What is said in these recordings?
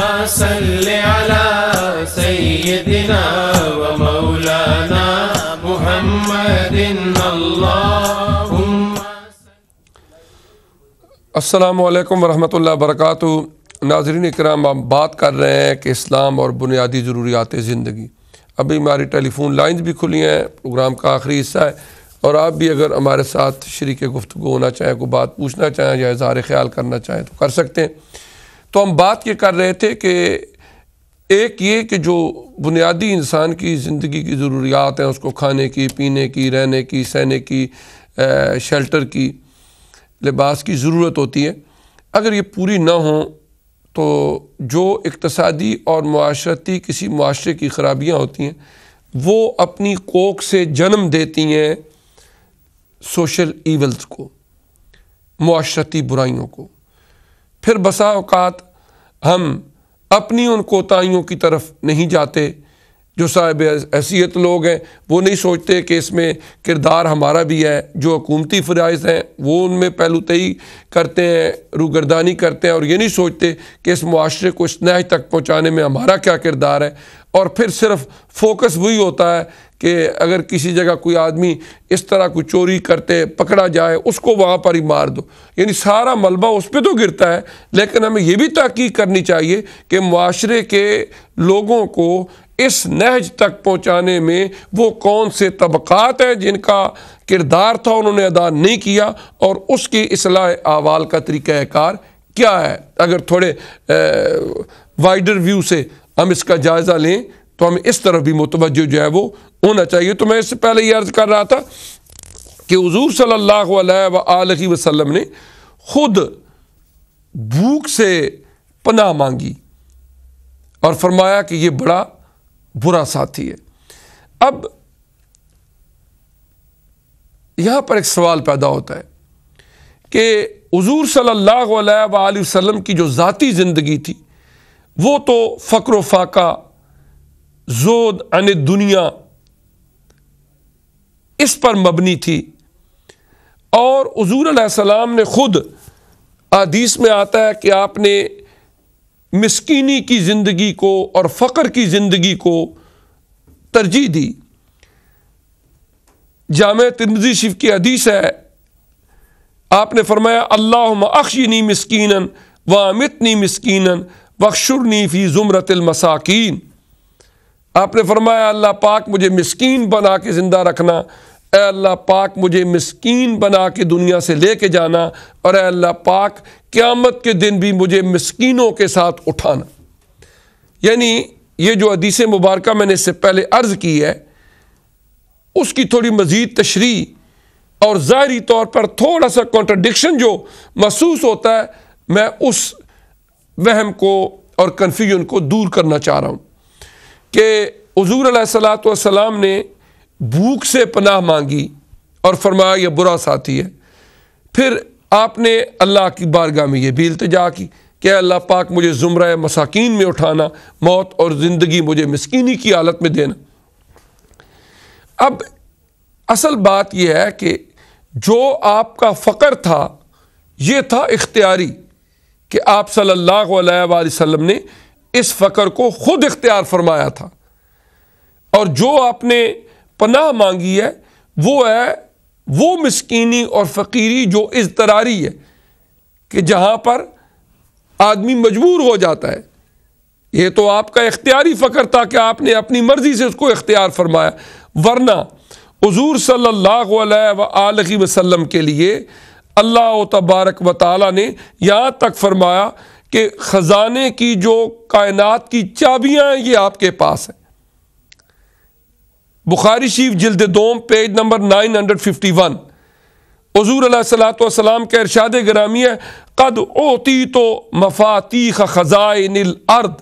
सल अला सैयदिना व नाजरीन इकराम हम बात कर रहे हैं कि इस्लाम और बुनियादी ज़रूरियात ज़िंदगी अभी हमारी टेलीफोन लाइन्स भी खुली हैं प्रोग्राम का आखिरी हिस्सा है और आप भी अगर हमारे साथ शरीक गुफ्तु होना चाहें कोई बात पूछना चाहें या इजहार ख्याल करना चाहें तो कर सकते हैं तो हम बात ये कर रहे थे कि एक ये कि जो बुनियादी इंसान की ज़िंदगी की ज़रूरियात हैं उसको खाने की पीने की रहने की सहने की शेल्टर की लिबास की ज़रूरत होती है अगर ये पूरी ना हो तो जो इकतसादी और माशरती किसी माशरे की खराबियाँ होती हैं वो अपनी कोख से जन्म देती हैं सोशल ईवल्स को माशरती बुराइयों को फिर बसा अवकात हम अपनी उन कोताहीियों की तरफ नहीं जाते जो साहिब हैसीत लोग हैं वो नहीं सोचते कि इसमें किरदार हमारा भी है जो हकूमती फ़राइज़ हैं वो उनमें पहलू तय करते हैं रूगरदानी करते हैं और ये नहीं सोचते कि इस माशरे को इस नहज तक पहुँचाने में हमारा क्या किरदार है और फिर सिर्फ फोकस वही होता है कि अगर किसी जगह कोई आदमी इस तरह कोई चोरी करते पकड़ा जाए उसको वहाँ पर ही मार दो यानी सारा मलबा उस पर तो गिरता है लेकिन हमें यह भी तहकीक करनी चाहिए कि माशरे के लोगों को इस नहज तक पहुँचाने में वो कौन से तबक़ात हैं जिनका किरदार था उन्होंने अदा नहीं किया और उसकी असलाह आवाल का तरीक़ाकार क्या है अगर थोड़े वाइडर व्यू से हम इसका जायज़ा लें तो हमें इस तरफ भी मुतवजो जो है वो होना चाहिए तो मैं इससे पहले ये अर्ज़ कर रहा था कि हजूर सल्ला वसलम ने खुद भूख से पनाह मांगी और फरमाया कि यह बड़ा बुरा साथी है अब यहां पर एक सवाल पैदा होता है कि हजूर सल्लल्लाहु अलैहि वसल्लम की जो ज़ाती ज़िंदगी थी वो तो फ़क्र फाका जोद अन दुनिया इस पर मबनी थी और हजूर सलाम ने खुद आदीस में आता है कि आपने मिसकीनी की ज़िंदगी को और फ़क्र की ज़िंदगी को तरजीह दी जाम तिरमजी शिव की हदीस है आपने फरमाया अल्लाह अख्शनी मिसकीन व अमितनी मिसकीन बख्शुरनी फ़ी ज़ुमरतमसाकिन आपने फरमाया अल्लाह पाक मुझे मिसकीन बना के ज़िंदा रखना अल्लाह पाक मुझे मिसकीन बना के दुनिया से ले के जाना और अल्लाह पाक क़्यामत के दिन भी मुझे मिसकीनों के साथ उठाना यानी ये जो अदीस मुबारक मैंने इससे पहले अर्ज़ की है उसकी थोड़ी मज़ीद तशरी और ज़ाहरी तौर पर थोड़ा सा कॉन्ट्रडिक्शन जो महसूस होता है मैं उस वहम को और कन्फ्यूजन को दूर करना चाह रहा हूँ कि हजूर सलाम ने भूख से पनाह मांगी और फरमाया यह बुरा साथी है फिर आपने अल्लाह की बारगाह में यह भी अल्तजा की कि अल्लाह पाक मुझे ज़ुमरा मसाकिन में उठाना मौत और ज़िंदगी मुझे मस्किनी की हालत में देना अब असल बात यह है कि जो आपका फ़कर था ये था इख्तियारी कि आप सल्लल्लाहु अलैहि वसल्लम ने इस फ़कर को खुद इख्तियार फरमाया था और जो आपने पनाह मांगी है वो है वो मिसकीनी और फ़कीरी जो इजतरारी है कि जहां पर आदमी मजबूर हो जाता है ये तो आपका इख्तियारी फ़कर था कि आपने अपनी मर्ज़ी से उसको इख्तियार फरमाया वरना हजूर सल्लल्लाहु अलैहि वसल्लम के लिए अल्लाह तबारक व ताली ने यहाँ तक फरमाया कि ख़जाने की जो कायनात की चाबियां ये आपके पास हैं बुखारी शीफ जल्द दोम page number nine hundred fifty one हजूर सलाम के इरशाद ग्रामी है कद ओती तो मफाती खजाइन अर्द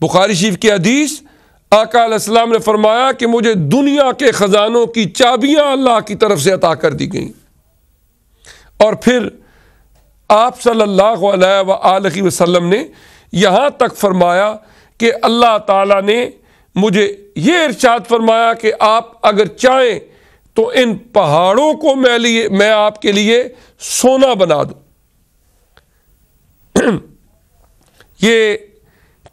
बुखारी शीफ की हदीस आकाम ने फरमाया कि मुझे दुनिया के ख़जानों की चाबियां अल्लाह की तरफ से अता कर दी गई और फिर आप सल्लल्लाहु अलैहि वसल्लम ने यहाँ तक फरमाया कि अल्लाह ताला ने मुझे ये इरशाद फरमाया कि आप अगर चाहें तो इन पहाड़ों को मैं लिए मैं आपके लिए सोना बना दूँ ये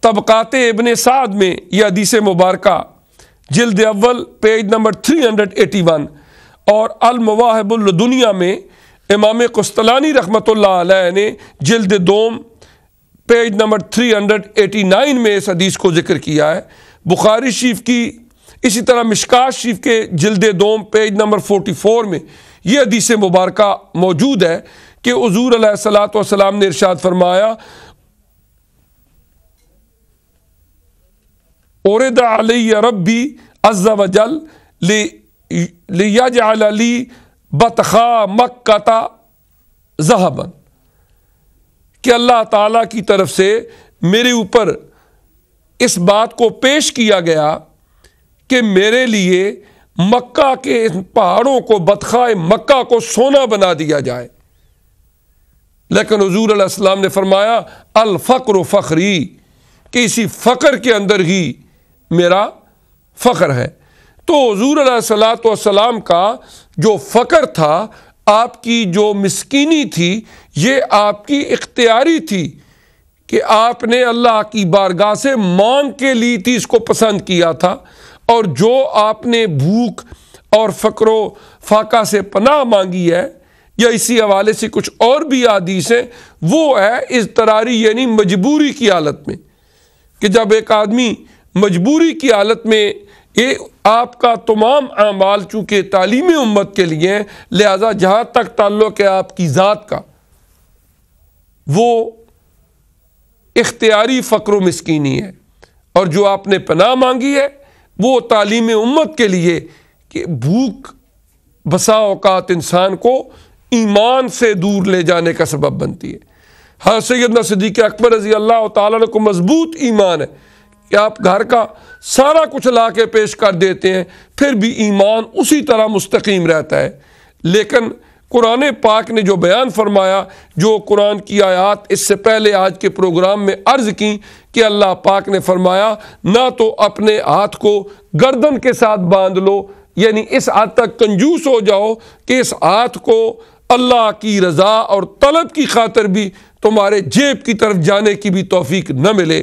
तबक़ात इबन साद में यह हदीस मुबारक जिल्द अव्वल पेज नंबर 381 और अलमवाहबुल दुनिया में इमाम कस्तलानी रहमत ने जल्द दोम पेज नंबर 389 में इस हदीस को जिक्र किया है बुखारी शरीफ की इसी तरह मिशका शरीफ के जल्द दोम पेज नंबर 44 में यह हदीस मुबारक मौजूद है कि हजूर सलाम ने इरशाद फरमाया औरदा रबी अज्जा वजल लिया बतखा मक्का जहाबन कि अल्लाह ताला की तरफ से मेरे ऊपर इस बात को पेश किया गया कि मेरे लिए मक्का के पहाड़ों को बतखाए मक्का को सोना बना दिया जाए लेकिन हजूर असलम ने फरमाया अलफ़्र फ़खरी कि इसी फ़ख्र के अंदर ही मेरा फ़ख्र है तो हजूर सलाम का जो फ़कर था आपकी जो मिसकीनी थी ये आपकी इख्तियारी थी कि आपने अल्लाह की बारगाह से मांग के ली थी इसको पसंद किया था और जो आपने भूख और फ़करो फाका से पनाह मांगी है या इसी हवाले से कुछ और भी आदीसें वो है इस तरारी यानी मजबूरी की हालत में कि जब एक आदमी मजबूरी की हालत में कि आपका तमाम अमाल चूँकि तालीमी उम्मत के लिए लिहाजा जहाँ तक ताल्लुक़ है आपकी ज़ात का वो इख्तियारी फ़क्र मस्किनी है और जो आपने पनाह मांगी है वो तालीम उम्मत के लिए कि भूख बसा अवकात इंसान को ईमान से दूर ले जाने का सबब बनती है हर हाँ, सैदना सदीक अकबर रजी अल्लाह तजबूत मज़बूत ईमान है कि आप घर का सारा कुछ ला के पेश कर देते हैं फिर भी ईमान उसी तरह मुस्तकीम रहता है लेकिन कुरान पाक ने जो बयान फरमाया जो कुरान की आयात इससे पहले आज के प्रोग्राम में अर्ज़ की कि अल्लाह पाक ने फरमाया ना तो अपने हाथ को गर्दन के साथ बांध लो यानी इस हद तक कंजूस हो जाओ कि इस हाथ को अल्लाह की रज़ा और तलब की खातर भी तुम्हारे जेब की तरफ जाने की भी तोफ़ी न मिले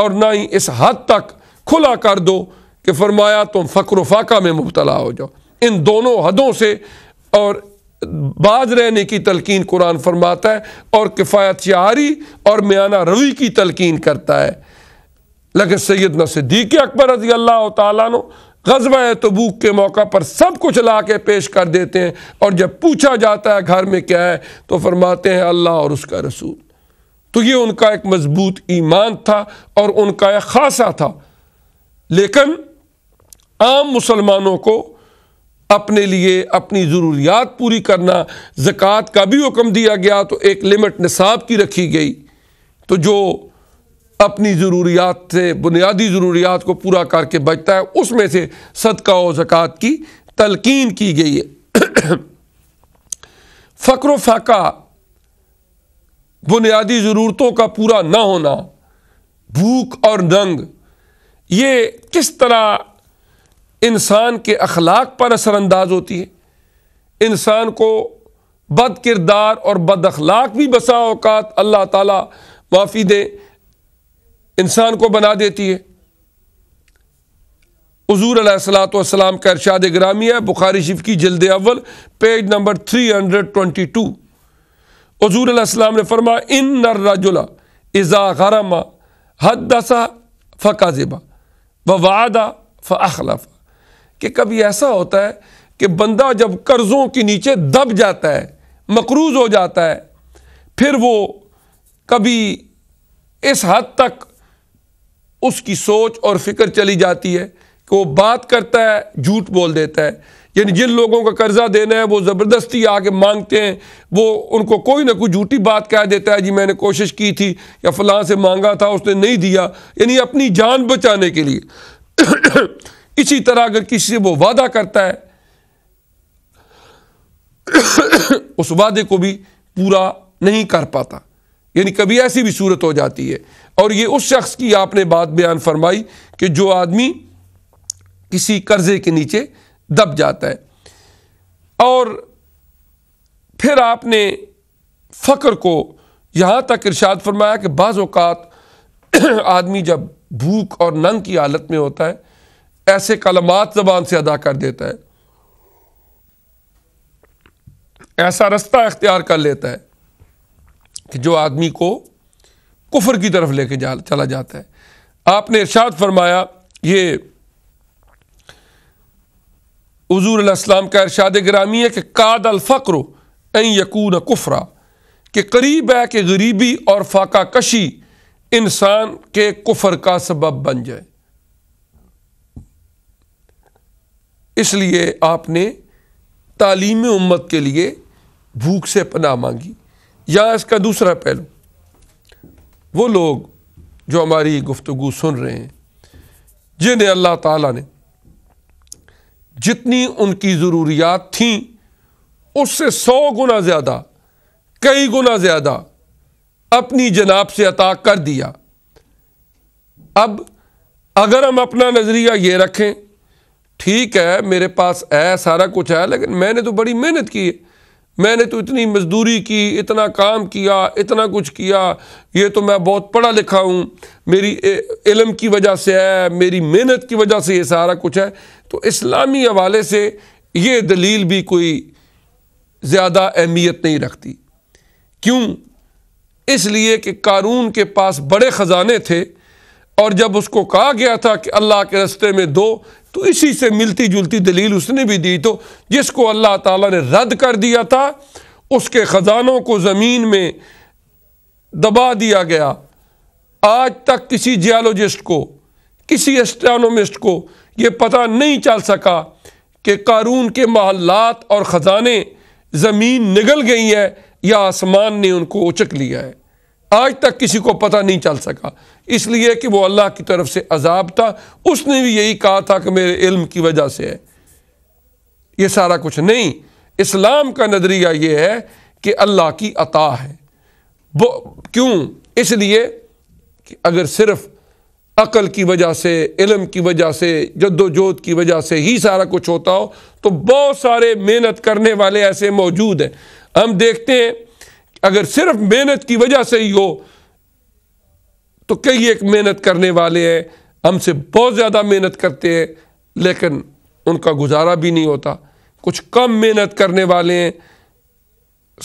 और ना ही इस हद तक खुला कर दो कि फरमाया तुम फ़क्र फाका में मुबतला हो जाओ इन दोनों हदों से और बाज रहने की तलकिन कुरान फरमाता है और किफ़ायत यारी और म्याना रवि की तलकिन करता है लगे सैद सिद्दीक अकबर रजी अल्लाह तु गजबा तबूक के मौका पर सब कुछ ला के पेश कर देते हैं और जब पूछा जाता है घर में क्या है तो फरमाते हैं अल्लाह और उसका रसूल तो ये उनका एक मजबूत ईमान था और उनका एक खासा था लेकिन आम मुसलमानों को अपने लिए अपनी ज़रूरियात पूरी करना ज़क़़त का भी हुक्म दिया गया तो एक लिमिट निसाब की रखी गई तो जो अपनी ज़रूरियात से बुनियादी ज़रूरियात को पूरा करके बचता है उसमें से सदका व ज़क़़त की तलकीन की गई है फ़क्र फाका बुनियादी ज़रूरतों का पूरा ना होना भूख और नंग ये किस तरह इंसान के अखलाक पर असरानंदाज होती है इंसान को बद किरदार और बद अखलाक भी बसा अवकात अल्लाह ताला माफ़ी दे इंसान को बना देती है हजूर सलाम का इरशाद ग्रामी है बुखारी शिफ की जल्द अव्वल page number three hundred twenty two हजूर असलम ने फरमा इन रजुला इज़ा गरमा हद दसा फ़काजिबा व वादा फ अखलाफा कि कभी ऐसा होता है कि बंदा जब कर्ज़ों के नीचे दब जाता है मकरूज हो जाता है फिर वो कभी इस हद तक उसकी सोच और फिक्र चली जाती है कि वो बात करता है झूठ बोल देता है यानी जिन लोगों का कर्जा देना है वो ज़बरदस्ती आके मांगते हैं वो उनको कोई ना कोई झूठी बात कह देता है जी मैंने कोशिश की थी या फलां से मांगा था उसने नहीं दिया यानी अपनी जान बचाने के लिए इसी तरह अगर किसी से वो वादा करता है उस वादे को भी पूरा नहीं कर पाता यानी कभी ऐसी भी सूरत हो जाती है और ये उस शख्स की आपने बात बयान फरमाई कि जो आदमी किसी कर्जे के नीचे दब जाता है और फिर आपने फ़क्र को यहाँ तक इरशाद फरमाया कि बाज़ आदमी जब भूख और नंग की हालत में होता है ऐसे कलमात ज़बान से अदा कर देता है ऐसा रास्ता अख्तियार कर लेता है कि जो आदमी को कुफर की तरफ लेके जा चला जाता है आपने इर्शाद फरमाया ये हज़ूर अल्लाम का इरशाद ग्रामी है कि काद अलफ़्र यकून कुफरा के करीब है कि गरीबी और फाका कशी इंसान के कुफर का सबब बन जाए इसलिए आपने तालीम उम्मत के लिए भूख से पनाह मांगी या इसका दूसरा पहलू वो लोग जो हमारी गुफ्तु सुन रहे हैं जिन्हें अल्लाह ताला ने जितनी उनकी ज़रूरियात थीं उससे सौ गुना ज़्यादा कई गुना ज़्यादा अपनी जनाब से अता कर दिया अब अगर हम अपना नज़रिया ये रखें ठीक है मेरे पास है सारा कुछ है लेकिन मैंने तो बड़ी मेहनत की है मैंने तो इतनी मजदूरी की इतना काम किया इतना कुछ किया ये तो मैं बहुत पढ़ा लिखा हूँ मेरी इलम की वजह से है मेरी मेहनत की वजह से ये सारा कुछ है तो इस्लामी हवाले से ये दलील भी कोई ज़्यादा अहमियत नहीं रखती क्यों इसलिए कि कानून के पास बड़े ख़जाने थे और जब उसको कहा गया था कि अल्लाह के रस्ते में दो तो इसी से मिलती जुलती दलील उसने भी दी तो जिसको अल्लाह ताला ने रद्द कर दिया था उसके ख़जानों को ज़मीन में दबा दिया गया आज तक किसी जियालोजिस्ट को किसी एस्ट्रानोमिस्ट को ये पता नहीं चल सका कि कारून के महल्लात और ख़जाने ज़मीन निगल गई है या आसमान ने उनको उचक लिया है आज तक किसी को पता नहीं चल सका इसलिए कि वो अल्लाह की तरफ से अजाब था उसने भी यही कहा था कि मेरे इल्म की वजह से है ये सारा कुछ नहीं इस्लाम का नज़रिया ये है कि अल्लाह की अता है वो क्यों इसलिए कि अगर सिर्फ अकल की वजह से इलम की वजह से जद्दोजहद की वजह से ही सारा कुछ होता हो तो बहुत सारे मेहनत करने वाले ऐसे मौजूद हैं हम देखते हैं अगर सिर्फ मेहनत की वजह से ही हो तो कई एक मेहनत करने वाले हैं हमसे बहुत ज़्यादा मेहनत करते हैं लेकिन उनका गुजारा भी नहीं होता कुछ कम मेहनत करने वाले हैं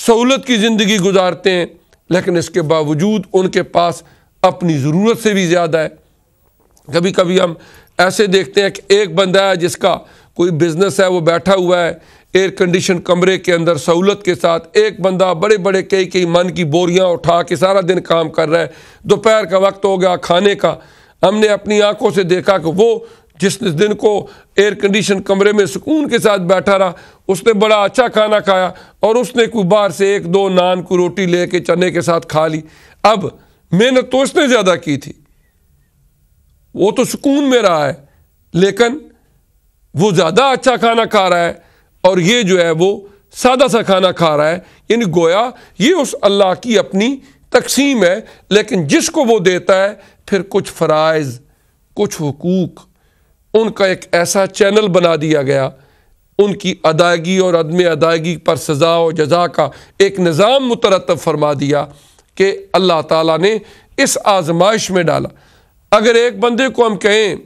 सहूलत की ज़िंदगी गुजारते हैं लेकिन इसके बावजूद उनके पास अपनी ज़रूरत से भी ज़्यादा है कभी कभी हम ऐसे देखते हैं कि एक बंदा है जिसका कोई बिज़नेस है वो बैठा हुआ है एयर कंडीशन कमरे के अंदर सहूलत के साथ एक बंदा बड़े बड़े कई कई मन की बोरियां उठा के सारा दिन काम कर रहा है दोपहर का वक्त हो गया खाने का हमने अपनी आंखों से देखा कि वो जिस दिन को एयर कंडीशन कमरे में सुकून के साथ बैठा रहा उसने बड़ा अच्छा खाना खाया और उसने कोई बाहर से एक दो नान को रोटी ले के चने के साथ खा ली अब मेहनत तो उसने ज़्यादा की थी वो तो सुकून में रहा है लेकिन वो ज़्यादा अच्छा खाना खा रहा है और ये जो है वो सादा सा खाना खा रहा है यानी गोया ये उस अल्लाह की अपनी तकसीम है लेकिन जिसको वो देता है फिर कुछ फ़राइज़ कुछ हकूक़ उनका एक ऐसा चैनल बना दिया गया उनकी अदायगी और अदम अदायगी पर सज़ा और जजा का एक निज़ाम मुतरतब फरमा दिया कि अल्लाह ताला ने इस आजमाइश में डाला अगर एक बंदे को हम कहें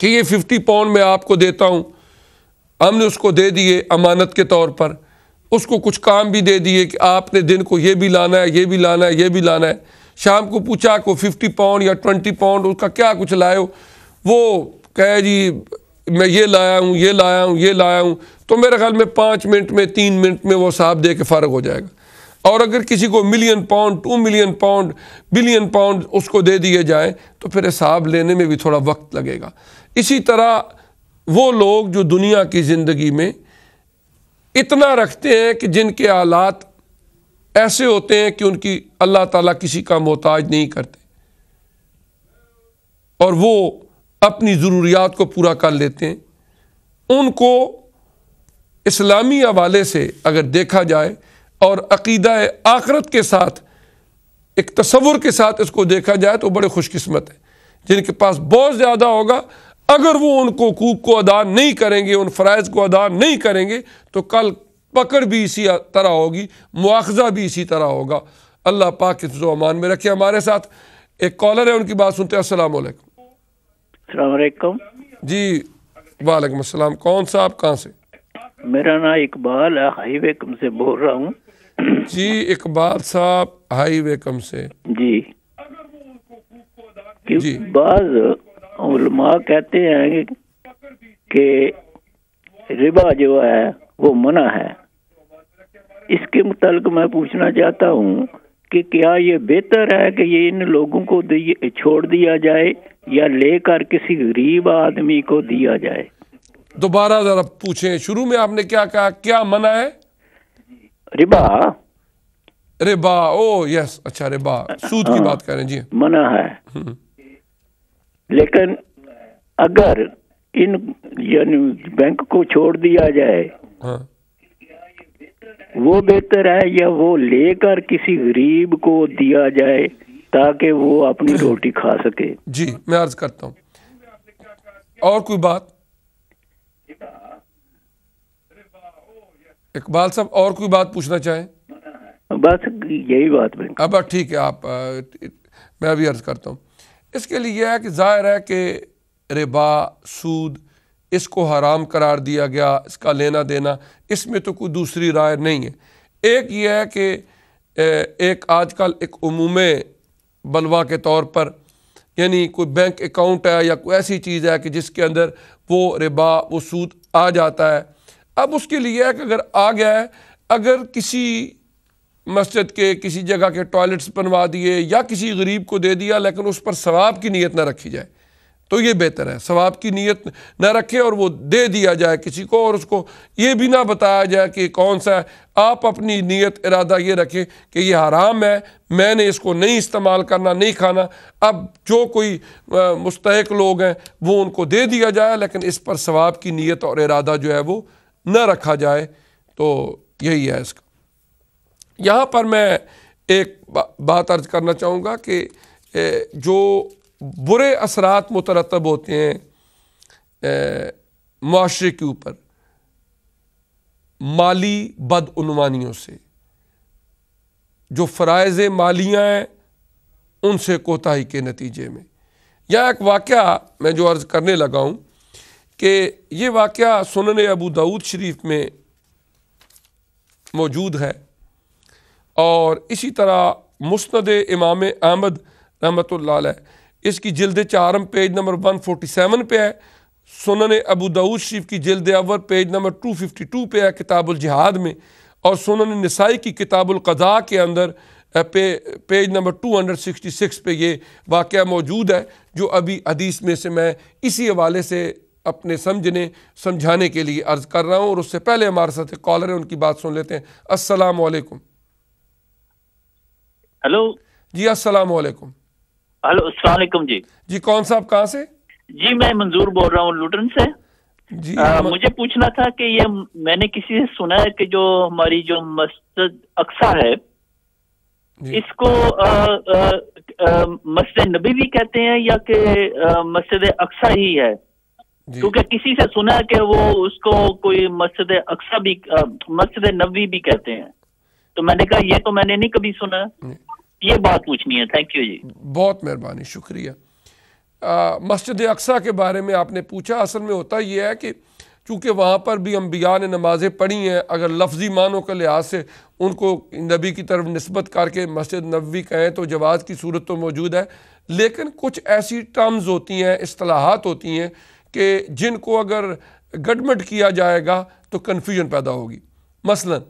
कि ये फिफ्टी पाउंड मैं आपको देता हूँ हमने उसको दे दिए अमानत के तौर पर उसको कुछ काम भी दे दिए कि आपने दिन को ये भी लाना है ये भी लाना है ये भी लाना है शाम को पूछा को फिफ्टी पाउंड या ट्वेंटी पाउंड उसका क्या कुछ लाए हो वो कहे जी मैं ये लाया हूँ ये लाया हूँ ये लाया हूँ तो मेरे ख्याल में पाँच मिनट में तीन मिनट में वो साहब दे के फ़र्क हो जाएगा और अगर किसी को million pound two million pound billion pound उसको दे दिए जाएँ तो फिर हिसाब लेने में भी थोड़ा वक्त लगेगा इसी तरह वो लोग जो दुनिया की ज़िंदगी में इतना रखते हैं कि जिनके आलात ऐसे होते हैं कि उनकी अल्लाह ताला किसी का मोहताज नहीं करते और वो अपनी ज़रूरियात को पूरा कर लेते हैं उनको इस्लामी हवाले से अगर देखा जाए और अकीदा आखरत के साथ एक तस्वुर के साथ इसको देखा जाए तो बड़े खुशकस्मत हैं जिनके पास बहुत ज़्यादा होगा अगर वो उन हकूक को अदा नहीं करेंगे उन फ़रज़ को अदा नहीं करेंगे तो कल पकड़ भी इसी तरह होगी मुआवजा भी इसी तरह होगा अल्लाह पाक अमान में रखे हमारे साथ एक कॉलर है उनकी बात सुनते हैं असलकुम जी वालेकुम असलम कौन सा आप कहाँ से मेरा नाम इकबाल है हाईवे कम से बोल रहा हूँ जी इकबाल साहब हाईवे कम से जी जी बाज उलमा कहते हैं कि रिबा जो है वो मना है इसके मुतलक मैं पूछना चाहता हूँ कि क्या ये बेहतर है कि ये इन लोगों को छोड़ दिया जाए या लेकर किसी गरीब आदमी को दिया जाए दोबारा जरा पूछे शुरू में आपने क्या कहा क्या मना है रिबा रिबा ओ यस अच्छा रिबा सूद की हाँ। बात करें जी मना है हम्म। लेकिन अगर इन यानी बैंक को छोड़ दिया जाए हाँ। वो बेहतर है या वो लेकर किसी गरीब को दिया जाए ताकि वो अपनी रोटी खा सके जी मैं अर्ज करता हूँ और कोई बात इकबाल साहब और कोई बात पूछना चाहें बस यही बात अब ठीक है आप मैं अभी अर्ज करता हूँ इसके लिए यह है कि ज़ाहिर है कि रिबा सूद इसको हराम करार दिया गया इसका लेना देना इसमें तो कोई दूसरी राय नहीं है एक यह है कि एक आजकल एक उमूम बलवा के तौर पर यानी कोई बैंक अकाउंट है या कोई ऐसी चीज़ है कि जिसके अंदर वो रिबा वो सूद आ जाता है अब उसके लिए है कि अगर आ गया है अगर किसी मस्जिद के किसी जगह के टॉयलेट्स बनवा दिए या किसी गरीब को दे दिया लेकिन उस पर सवाब की नीयत ना रखी जाए तो ये बेहतर है सवाब की नीयत ना रखे और वो दे दिया जाए किसी को और उसको ये भी ना बताया जाए कि कौन सा है आप अपनी नीयत इरादा ये रखें कि ये हराम है मैंने इसको नहीं इस्तेमाल करना नहीं खाना अब जो कोई मुस्तक लोग हैं वो उनको दे दिया जाए लेकिन इस पर सवाब की नीयत और इरादा जो है वो न रखा जाए तो यही है इसका यहाँ पर मैं एक बात अर्ज करना चाहूँगा कि जो बुरे असरात मुतरतब होते हैं माशरे के ऊपर माली बदनवानियों से जो फ़रज़ मालियाँ हैं उनसे कोताही के नतीजे में यह एक वाक़ मैं जो अर्ज़ करने लगा हूँ कि ये वाक़ सुनने अबू दाऊद शरीफ में मौजूद है और इसी तरह मुस्ंद इमाम अहमद रहमत इसकी जल्द चारम page number one forty seven पे है सुनन अबू दाऊद शरीफ की जल्द अवर page number two fifty two पर है किताबुल जहाद में और सुनन नसाई की किताबुल कदा के अंदर पे page number two hundred sixty six पर ये वाक़ मौजूद है जो अभी हदीस में से मैं इसी हवाले से अपने समझने समझाने के लिए अर्ज़ कर रहा हूँ और उससे पहले हमारे साथ कॉलर है उनकी बात सुन लेते हैं असलकम हेलो जी अस्सलाम वालेकुम हेलो अस्सलाम वालेकुम जी जी कौन साहब कहाँ से जी मैं मंजूर बोल रहा हूँ लुटन से जी आ, हम... मुझे पूछना था कि ये मैंने किसी से सुना है कि जो हमारी जो मस्जिद अक्सा है इसको मस्जिद नबी भी कहते हैं या कि मस्जिद अक्सा ही है क्योंकि किसी से सुना है कि वो उसको कोई मस्जिद अक्सा भी मस्जिद नबी भी कहते हैं तो मैंने कहा ये तो मैंने नहीं कभी सुना ये बात पूछनी है थैंक यू जी बहुत मेहरबानी शुक्रिया मस्जिद अक्सा के बारे में आपने पूछा असल में होता यह है कि चूँकि वहाँ पर भी अम्बिया ने नमाज़ें पढ़ी हैं अगर लफ्ज़ी मानों के लिहाज से उनको नबी की तरफ नस्बत करके मस्जिद नबी कहें तो जवाब की सूरत तो मौजूद है लेकिन कुछ ऐसी टर्म्स होती हैं असलाहत होती हैं कि जिनको अगर गडमट किया जाएगा तो कन्फ्यूजन पैदा होगी मसलन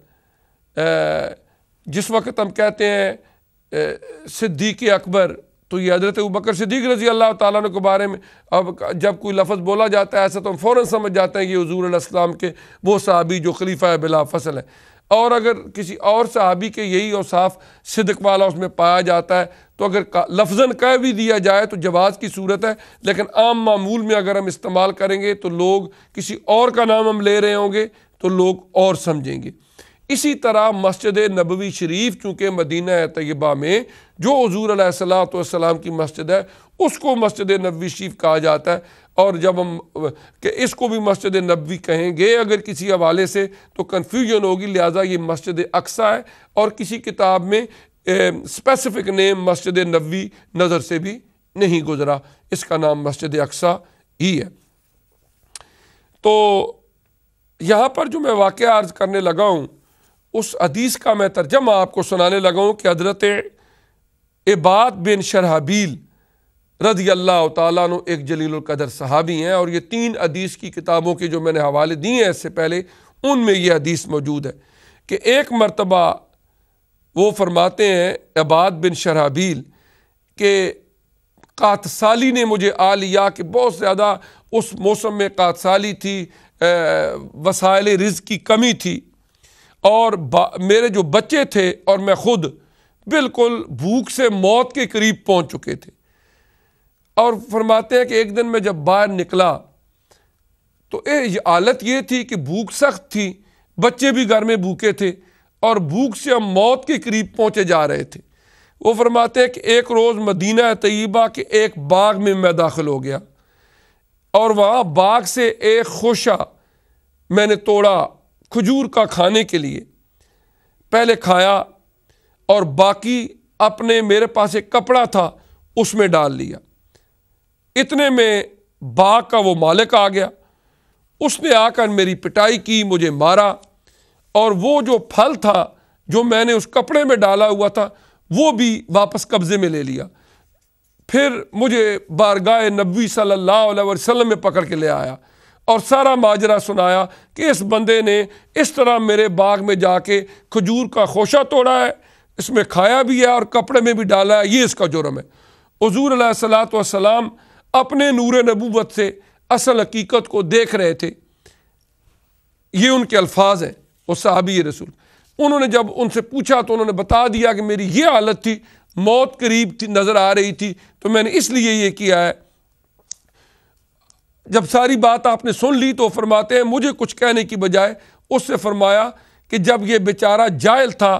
जिस वक्त हम कहते हैं सिद्दीक अकबर तो ये हजरत बकर सिद्दीक रजी अल्लाह ताली के बारे में अब जब कोई लफ्ज़ बोला जाता है ऐसा तो हम फ़ौर समझ जाते हैं कि हजूर असलम के वो सहाबी जो खलीफा बिला फसल है और अगर किसी और सहाबी के यही साफ सिदक वाला उसमें पाया जाता है तो अगर लफजन कह भी दिया जाए तो जवाज़ की सूरत है लेकिन आम मामूल में अगर हम इस्तेमाल करेंगे तो लोग किसी और का नाम हम ले रहे होंगे तो लोग और समझेंगे इसी तरह मस्जिद नबवी शरीफ चूँकि मदीना तयबा में जो हजूर सलाम की मस्जिद है उसको मस्जिद नबवी शरीफ कहा जाता है और जब हम के इसको भी मस्जिद नबी कहेंगे अगर किसी हवाले से तो कन्फ्यूजन होगी लिहाजा ये मस्जिद अक्सा है और किसी किताब में स्पेसिफिक नेम मस्जिद नबी नज़र से भी नहीं गुजरा इसका नाम मस्जिद अक्सा ही है तो यहाँ पर जो मैं वाक़ अर्ज़ करने लगा हूँ उस अदीस का मैं तर्जमा आपको सुनाने लगा हूँ कि हजरत इबाद बिन शरहबील रदी अल्लाह तु एक जलीलकदर सहाबी हैं और ये तीन अदीस की किताबों के जो मैंने हवाले दिए हैं इससे पहले उनमें यह हदीस मौजूद है कि एक मरतबा वो फरमाते हैं अबाद बिन शराबील के कातसाली ने मुझे आ लिया कि बहुत ज़्यादा उस मौसम में कातसाली थी वसायल रिज की कमी थी और मेरे जो बच्चे थे और मैं खुद बिल्कुल भूख से मौत के करीब पहुंच चुके थे और फरमाते हैं कि एक दिन मैं जब बाहर निकला तो ये हालत ये थी कि भूख सख्त थी बच्चे भी घर में भूखे थे और भूख से हम मौत के करीब पहुंचे जा रहे थे वो फरमाते हैं कि एक रोज़ मदीना तयबा के एक बाग में मैं दाखिल हो गया और वहाँ बाग से एक खोशा मैंने तोड़ा खजूर का खाने के लिए पहले खाया और बाकी अपने मेरे पास एक कपड़ा था उसमें डाल लिया इतने में बाग का वो मालिक आ गया उसने आकर मेरी पिटाई की मुझे मारा और वो जो फल था जो मैंने उस कपड़े में डाला हुआ था वो भी वापस कब्ज़े में ले लिया फिर मुझे बारगाह नबी सल्लल्लाहु अलैहि वसल्लम में पकड़ के ले आया और सारा माजरा सुनाया कि इस बंदे ने इस तरह मेरे बाग में जाके खजूर का खोशा तोड़ा है इसमें खाया भी है और कपड़े में भी डाला है ये इसका जुर्म है हजूर सलात अपने नूर नबूबत से असल हकीकत को देख रहे थे ये उनके अल्फाज हैं और साहबी रसूल उन्होंने जब उनसे पूछा तो उन्होंने बता दिया कि मेरी ये हालत थी मौत करीब थी नज़र आ रही थी तो मैंने इसलिए ये किया है जब सारी बात आपने सुन ली तो फरमाते हैं मुझे कुछ कहने की बजाय उससे फरमाया कि जब ये बेचारा जायल था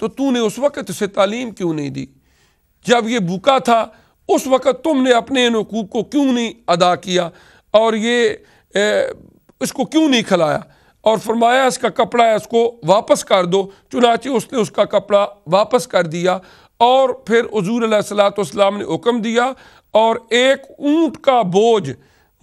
तो तूने उस वक़्त उसे तालीम क्यों नहीं दी जब ये भूखा था उस वक़्त तुमने अपने इन हकूक़ को क्यों नहीं अदा किया और ये ए, इसको क्यों नहीं खिलाया और फरमाया इसका कपड़ा है इसको वापस कर दो चुनाचे उसने उसका कपड़ा वापस कर दिया और फिर हजूर सलात ने हुक्म दिया और एक ऊँट का बोझ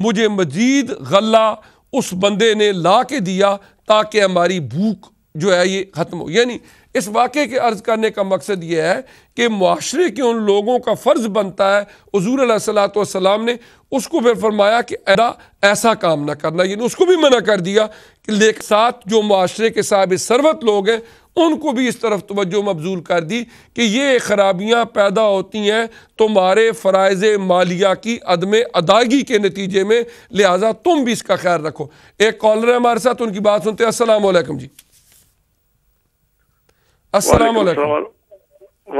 मुझे मजीद गला उस बंदे ने ला के दिया ताकि हमारी भूख जो है ये ख़त्म हो यानी इस वाक़े के अर्ज़ करने का मकसद ये है कि माशरे के उन लोगों का फ़र्ज़ बनता है हजूर सलाम ने उसको फिर फरमाया कि अरा ऐसा काम ना करना यानी उसको भी मना कर दिया कि लेकिन साथ जो माशरे के साहब सरबत लोग हैं उनको भी इस तरफ तोज्जो मबजूल कर दी कि ये खराबियाँ पैदा होती हैं तुम्हारे फ़रज़ मालिया की अदम अदायगी के नतीजे में लिहाजा तुम भी इसका ख्याल रखो एक कॉलर है हमारे साथ उनकी बात सुनते हैं असलम जी असलम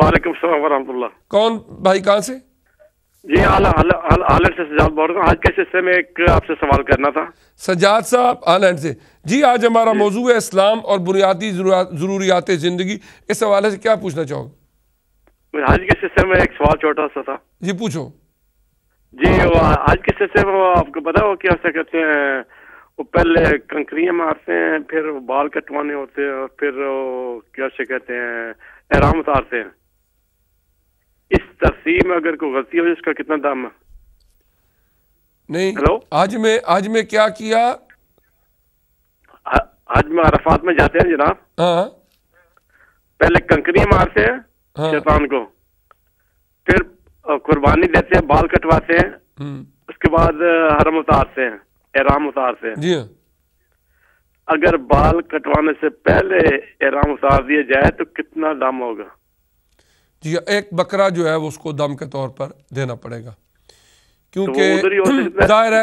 वालेकुम सलाम कौन भाई कहाँ से जी आला आला आला आलैंड से सजाद बोर्ड आज के सिलसिले में एक आपसे सवाल करना था सजाद साहब आलैंड से जी आज हमारा मौजू है इस्लाम और बुनियादी ज़रूरियात ज़िंदगी इस हवाले से क्या पूछना चाहोगे आज के सिलसिले में एक सवाल छोटा सा था जी पूछो जी वो आज के सिलसिले में आपको पता हो क्या कहते हैं वो पहले कंकरियाँ मारते हैं फिर बाल कटवाने होते हैं और फिर क्या से कहते हैं आराम उतारते हैं इस तरह लस्सी में अगर कोई गलती हो उसका कितना दाम है नहीं हेलो आज में आज में क्या किया हाँ, आज में अरफात में जाते हैं जनाब हाँ। पहले कंकरी मारते हैं हाँ। शैतान को फिर कुर्बानी देते हैं बाल कटवाते हैं हम्म। उसके बाद हरम उतारते हैं एराम उतारते हैं जी अगर बाल कटवाने से पहले एराम उतार दिया जाए तो कितना दाम होगा जी एक बकरा जो है वो उसको दम के तौर पर देना पड़ेगा क्योंकि तो जाहिर है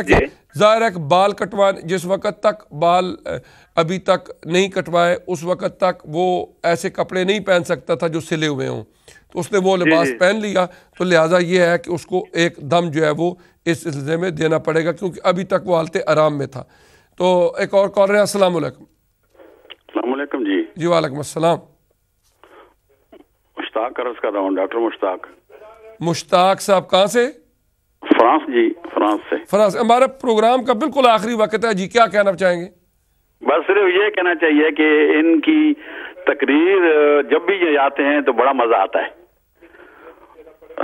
जाहिर है बाल कटवा जिस वक़्त तक बाल अभी तक नहीं कटवाए उस वक़्त तक वो ऐसे कपड़े नहीं पहन सकता था जो सिले हुए हों तो उसने वो लिबास पहन लिया तो लिहाजा ये है कि उसको एक दम जो है वो इस सिलसिले में देना पड़ेगा क्योंकि अभी तक वो हालत आराम में था तो एक और कॉल रहे हैं असलकम जी जी वालेकुम असलम मुश्ताक अर्ज कर रहा हूँ डॉक्टर मुश्ताक मुश्ताक साहब कहाँ से फ्रांस जी फ्रांस से फ्रांस हमारे प्रोग्राम का बिल्कुल आखिरी वक्त है जी क्या कहना चाहेंगे बस सिर्फ ये कहना चाहिए कि इनकी तकरीर जब भी ये आते हैं तो बड़ा मजा आता है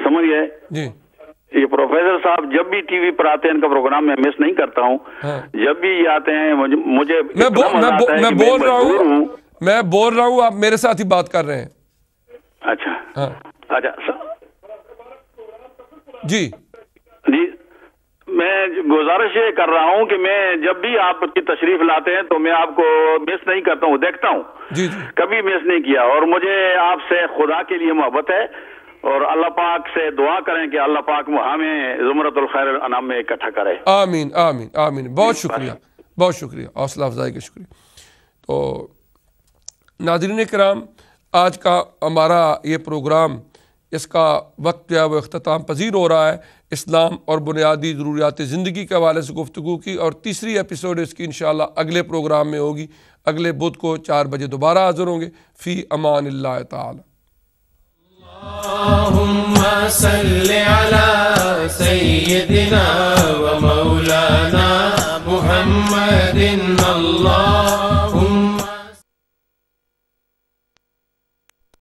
गए जी ये प्रोफेसर साहब जब भी टीवी पर आते हैं इनका प्रोग्राम मैं मिस नहीं करता हूँ हाँ। जब भी ये आते हैं मुझे मैं, बो, मैं, बो, मैं बोल रहा हूँ मैं बोल रहा हूँ आप मेरे साथ ही बात कर रहे हैं अच्छा हाँ। अच्छा सर जी जी मैं गुजारिश ये कर रहा हूँ कि मैं जब भी आपकी तशरीफ लाते हैं तो मैं आपको मिस नहीं करता हूँ देखता हूँ जी, जी कभी मिस नहीं किया और मुझे आपसे खुदा के लिए मोहब्बत है और अल्लाह पाक से दुआ करें कि अल्लाह पाक हमें जुमरतुल खैर अनाम में इकट्ठा करे आमीन आमीन आमीन बहुत शुक्रिया बहुत शुक्रिया हौसला अफजाई का शुक्रिया तो नादरीन कराम आज का हमारा ये प्रोग्राम इसका वक्त जो है वो अख्ताम पजीर हो रहा है इस्लाम और बुनियादी ज़रूरियात ज़िंदगी के हवाले से गुफ्तु की और तीसरी एपिसोड इसकी इन अगले प्रोग्राम में होगी अगले बुध को चार बजे दोबारा हाजिर होंगे फ़ी अमान ला तला